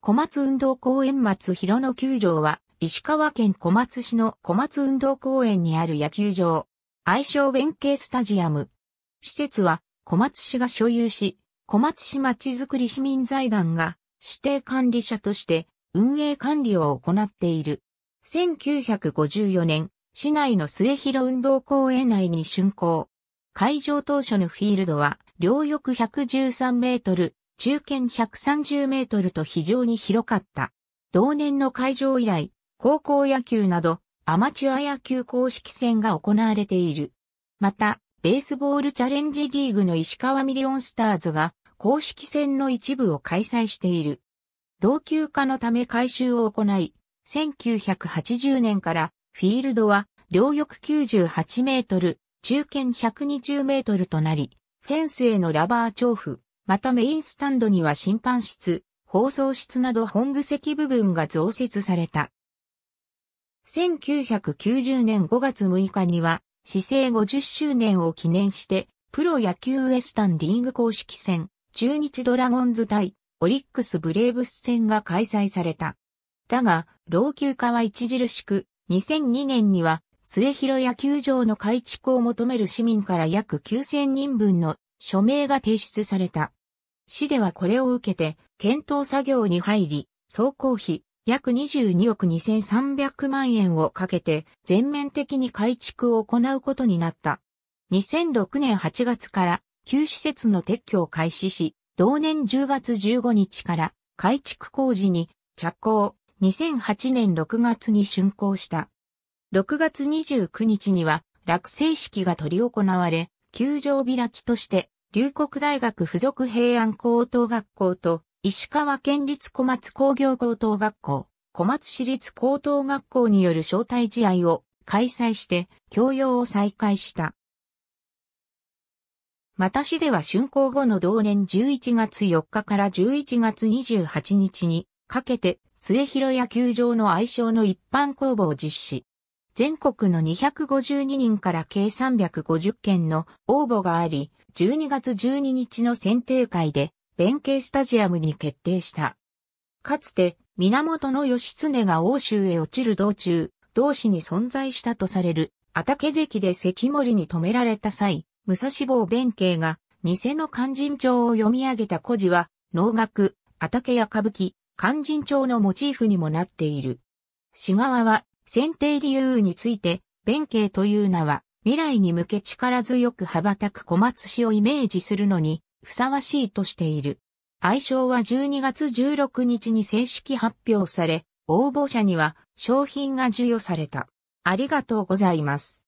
小松運動公園松広野球場は、石川県小松市の小松運動公園にある野球場。愛称弁慶スタジアム。施設は、小松市が所有し、小松市まちづくり市民財団が指定管理者として運営管理を行っている。1954年、市内の末広運動公園内に竣工。会場当初のフィールドは、両翼113メートル、中堅130メートルと非常に広かった。同年の会場以来、高校野球などアマチュア野球公式戦が行われている。また、ベースボールチャレンジリーグの石川ミリオンスターズが公式戦の一部を開催している。老朽化のため改修を行い、1980年からフィールドは両翼98メートル、中堅120メートルとなり、フェンスへのラバー調布、またメインスタンドには審判室、放送室など本部席部分が増設された。1990年5月6日には、市政50周年を記念して、プロ野球ウエスタンリーグ公式戦、中日ドラゴンズ対オリックスブレーブス戦が開催された。だが、老朽化は著しく、2002年には末広野球場の改築を求める市民から約9000人分の署名が提出された。市ではこれを受けて、検討作業に入り、総工費約22億2300万円をかけて全面的に改築を行うことになった。2006年8月から旧施設の撤去を開始し、同年10月15日から改築工事に着工、2008年6月に竣工した。6月29日には落成式が取り行われ、球場開きとして龍谷大学附属平安高等学校と、石川県立小松工業高等学校、小松市立高等学校による招待試合を開催して、教養を再開した。また市では竣工後の同年11月4日から11月28日にかけて末広野球場の愛称の一般公募を実施。全国の252人から計350件の応募があり、12月12日の選定会で、弁慶スタジアムに決定した。かつて、源義経が欧州へ落ちる道中、同市に存在したとされる、畑関で関森に止められた際、武蔵坊弁慶が、偽の勧進帳を読み上げた古事は、能楽、畑や歌舞伎、勧進帳のモチーフにもなっている。市側は、選定理由について、弁慶という名は、未来に向け力強く羽ばたく小松氏をイメージするのに、ふさわしいとしている。愛称は12月16日に正式発表され、応募者には商品が授与された。ありがとうございます。